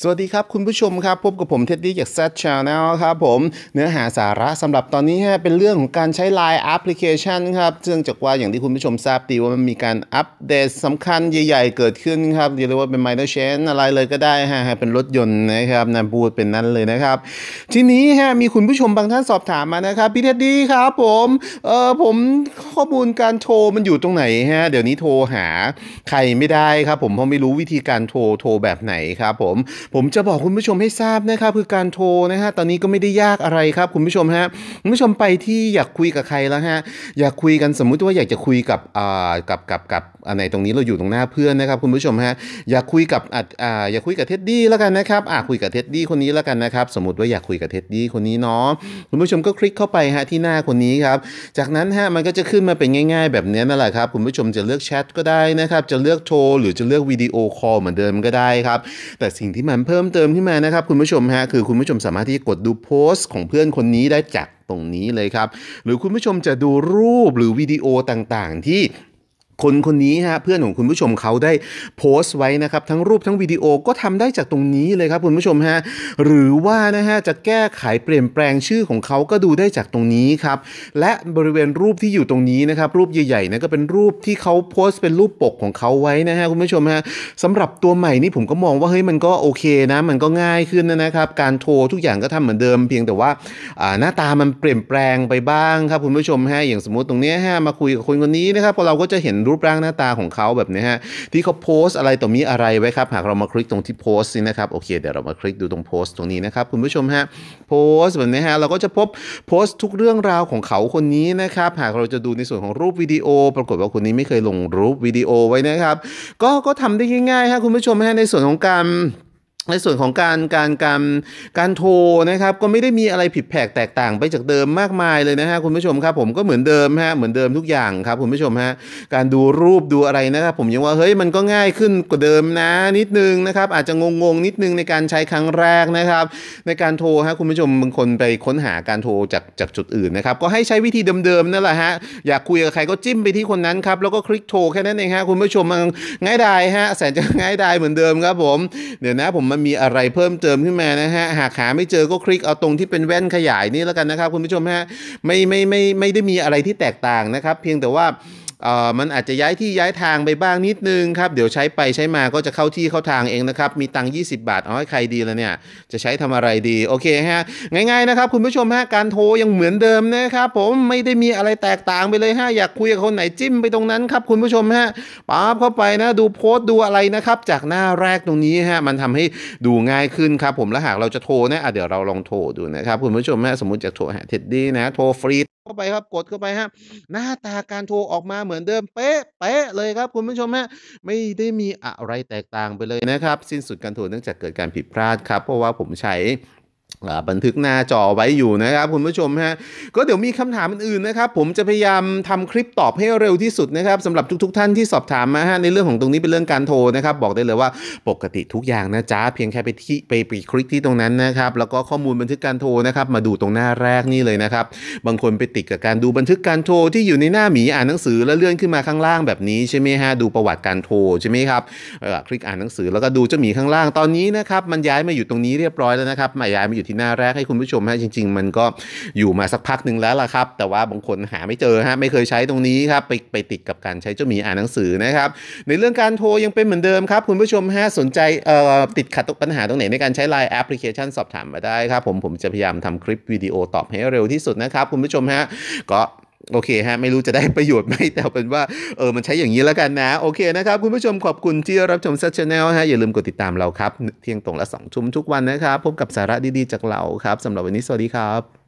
สวัสดีครับคุณผู้ชมครับ พบกับผมเท็ดดี้จากแซดชาแนลครับผมเนื้อหาสาระสำหรับตอนนี้ฮะเป็นเรื่องของการใช้ Line แอปพลิเคชันครับเนื่องจากว่าอย่างที่คุณผู้ชมทราบดีว่ามันมีการอัปเดตสำคัญใหญ่ ๆ เกิดขึ้นครับเรียกว่าเป็น minor change อะไรเลยก็ได้ฮะเป็นรถยนต์นะครับนะบูดเป็นนั้นเลยนะครับ ทีนี้ฮะมีคุณผู้ชมบางท่านสอบถามมานะครับพี่เท็ดดี้ครับ ผมเออผมข้อมูลการโทรมันอยู่ตรงไหนฮะเดี๋ยวนี้โทรหาใครไม่ได้ครับ ผมเพราะไม่รู้วิธีการโทรโทรแบบไหนครับ ผมผมจะบอกคุณผู้ชมให้ทราบนะครับคือการโทรนะฮะตอนนี้ก็ไม่ได้ยากอะไรครับคุณผู้ชมฮะคุณผู้ชมไปที่อยากคุยกับใครแล้วฮะอยากคุยกันสมมุติว่าอยากจะคุยกับอ่ากับกับกับอันไหนตรงนี้เราอยู่ตรงหน้าเพื่อนนะครับ คุณผู้ชมฮะอยากคุยกับอ่าอยากคุยกับเท็ดดี้แล้วกันนะครับอ่าคุยกับเท็ดดี้คนนี้แล้วกันนะครับ สมมติว่าอยากคุยกับเท็ดดี้คนนี้เนาะคุณผู้ชมก็คลิกเข้าไปฮะที่หน้าคนนี้ครับจากนั้นฮะมันก็จะขึ้นมาเป็นง่ายๆแบบนี้นั่นแหละครับคุณผู้ชมจะเลือกแชทก็ได้นะครับจะเลือกโทรหรือจะเลือกวิดีโอคอลเหมือนเดิมก็ได้ครับแต่สิ่งที่มนเพิ่มเติมขึ้นมานะครับคุณผู้ชมฮะคือคุณผู้ชมสามารถที่กดดูโพสต์ของเพื่อนคนนี้ได้จากตรงนี้เลยครับ หรือคุณผู้ชมจะดูรูปหรือวิดีโอต่างๆที่คนคนนี้ฮะเพื่อนของคุณผู้ชมเขาได้โพสต์ไว้นะครับทั้งรูปทั้งวิดีโอก็ทำได้จากตรงนี้เลยครับคุณผู้ชมฮะหรือว่านะฮะจะแก้ไขเปลี่ยนแปลงชื่อของเขาก็ดูได้จากตรงนี้ครับและบริเวณรูปที่อยู่ตรงนี้นะครับรูปใหญ่ๆนะก็เป็นรูปที่เขาโพสต์เป็นรูปปกของเขาไว้นะฮะคุณผู้ชมฮะสำหรับตัวใหม่นี่ผมก็มองว่าเฮ้ยมันก็โอเคนะ มันก็ง่ายขึ้นนะครับการโทรทุกอย่างก็ทำเหมือนเดิมเพียงแต่ว่าหน้าตามันเปลี่ยนแปลงไปบ้างครับคุณผู้ชมฮะอย่างสมมติตรงนี้ฮะมาคุยกับคนคนนี้นะครับพอเราก็จะเห็นรูปร่างหน้าตาของเขาแบบนี้ฮะที่เขาโพสต์อะไรต่อมีอะไรไว้ครับหากเรามาคลิกตรงที่โพสต์นี่นะครับโอเคเดี๋ยวเรามาคลิกดูตรงโพสต์ตรงนี้นะครับคุณผู้ชมฮะโพสต์แบบนี้ฮะเราก็จะพบโพสต์ทุกเรื่องราวของเขาคนนี้นะครับหากเราจะดูในส่วนของรูปวิดีโอ ปรากฏว่าคนนี้ไม่เคยลงรูปวิดีโอไว้นะครับก็ก็ทำได้ง่ายๆฮะคุณผู้ชมฮะในส่วนของการในส่วนของการการการการโทรนะครับก็ไม่ได้มีอะไรผิดแผกแตกต่างไปจากเดิมมากมายเลยนะฮะคุณผู้ชมครับผมก็เหมือนเดิมฮะเหมือนเดิมทุกอย่างครับคุณผู้ชมฮะการดูรูปดูอะไรนะครับผมยังว่าเฮ้ยมันก็ง่ายขึ้นกว่าเดิมนะนิดนึงนะครับอาจจะงงงนิดนึงในการใช้ครั้งแรกนะครับ ในการโทรฮะคุณผู้ชมบางคนไปค้นหาการโทรจากจากจุดอื่นนะครับก็ให้ใช้วิธีเดิมๆนั่นแหละฮะอยากคุยกับใครก็จิ้มไปที่คนนั้นครับแล้วก็คลิกโทรแค่นั้นเองฮะคุณผู้ชมง่ายดายฮะแสนจะง่ายดายเหมือนเดิมครับผมเดี๋ยวนะผมมัมีอะไรเพิ่มเติมขึ้นมานะฮะ หากหาไม่เจอก็คลิกเอาตรงที่เป็นแว่นขยายนี่แล้วกันนะครับ คุณผู้ชมฮะไม่ไม่ไม่ไม่ได้มีอะไรที่แตกต่างนะครับ เพียงแต่ว่ามันอาจจะย้ายที่ย้ายทางไปบ้างนิดนึงครับ เดี๋ยวใช้ไปใช้มาก็จะเข้าที่เข้าทางเองนะครับมีตังค์20 บาทเอาให้ใครดีแล้วเนี่ยจะใช้ทำอะไรดีโอเคฮะ ง่ายๆนะครับ คุณผู้ชมฮะการโทรยังเหมือนเดิมนะครับผมไม่ได้มีอะไรแตกต่างไปเลยฮะอยากคุยกับคนไหนจิ้มไปตรงนั้นครับ คุณผู้ชมฮะป๊าบเข้าไปนะดูโพสต์ดูอะไรนะครับจากหน้าแรกตรงนี้ฮะมันทำให้ดูง่ายขึ้นครับผมและหากเราจะโทรนะเดี๋ยวเราลองโทรดูนะครับคุณผู้ชมฮะสมมติจะโทรหาเท็ดดี้นะโทรฟรีเข้าไปครับกดเข้าไปฮะหน้าตาการโทรออกมาเหมือนเดิมเป๊ะเป๊ะเลยครับคุณผู้ชมฮะไม่ได้มีอะไรแตกต่างไปเลยนะครับ สิ้นสุดการโทรเนื่องจากเกิดการผิดพลาดครับ เพราะว่าผมใช้บันทึกหน้าจอไว้อยู่นะครับคุณผู้ชมฮะก็เดี๋ยวมีคำถามอื่นๆนะครับผมจะพยายามทำคลิปตอบให้เร็วที่สุดนะครับสำหรับทุกๆ ท่านที่สอบถามมาฮะในเรื่องของตรงนี้เป็นเรื่องการโทรนะครับบอกได้เลยว่าปกติทุกอย่างนะจ๊ะเพียงแค่ไปที่ไปปคลิกที่ตรงนั้นนะครับแล้วก็ข้อมูลบันทึกการโทรนะครับมาดูตรงหน้าแรกนี่เลยนะครับบางคนไปติดกับการดูบันทึกการโทร ที่อยู่ในหน้าหมีอ่านหนังสือแล้วเลื่อนขึ้นมาข้างล่างแบบนี้ใช่ไหมฮะดูประวัติการโทรใช่ไหมครับคลิกอ่านหนังสือแล้วก็ดูเจ้าหมีข้างล่างตอนนี้นะครับมันย้ายมาอยู่ตรงนี้เรียบร้อยแล้วนะครับมาย้ายมาอยู่ที่หน้าแรกให้คุณผู้ชมฮะจริงๆมันก็อยู่มาสักพักหนึ่งแล้วล่ะครับ แต่ว่าบางคนหาไม่เจอฮะไม่เคยใช้ตรงนี้ครับไปไปติดกับการใช้เจ้าหมีอ่านหนังสือนะครับในเรื่องการโทรยังเป็นเหมือนเดิมครับ คุณผู้ชมฮะสนใจเอ่อติดขัดปัญหาตรงไหน ในการใช้ไลน์แอปพลิเคชันสอบถามมาได้ครับผมผมจะพยายามทำคลิปวิดีโอตอบให้เร็วที่สุดนะครับคุณผู้ชมฮะก็โอเคฮะ ไม่รู้จะได้ประโยชน์ไหมแต่เป็นว่าเออมันใช้อย่างนี้แล้วกันนะ โอเคนะครับ คุณผู้ชมขอบคุณที่รับชมซัชแนลฮะอย่าลืมกดติดตามเราครับ เที่ยงตรงละสองชุ่มทุกวันนะครับ พบกับสาระดีๆจากเราครับสำหรับวันนี้สวัสดีครับ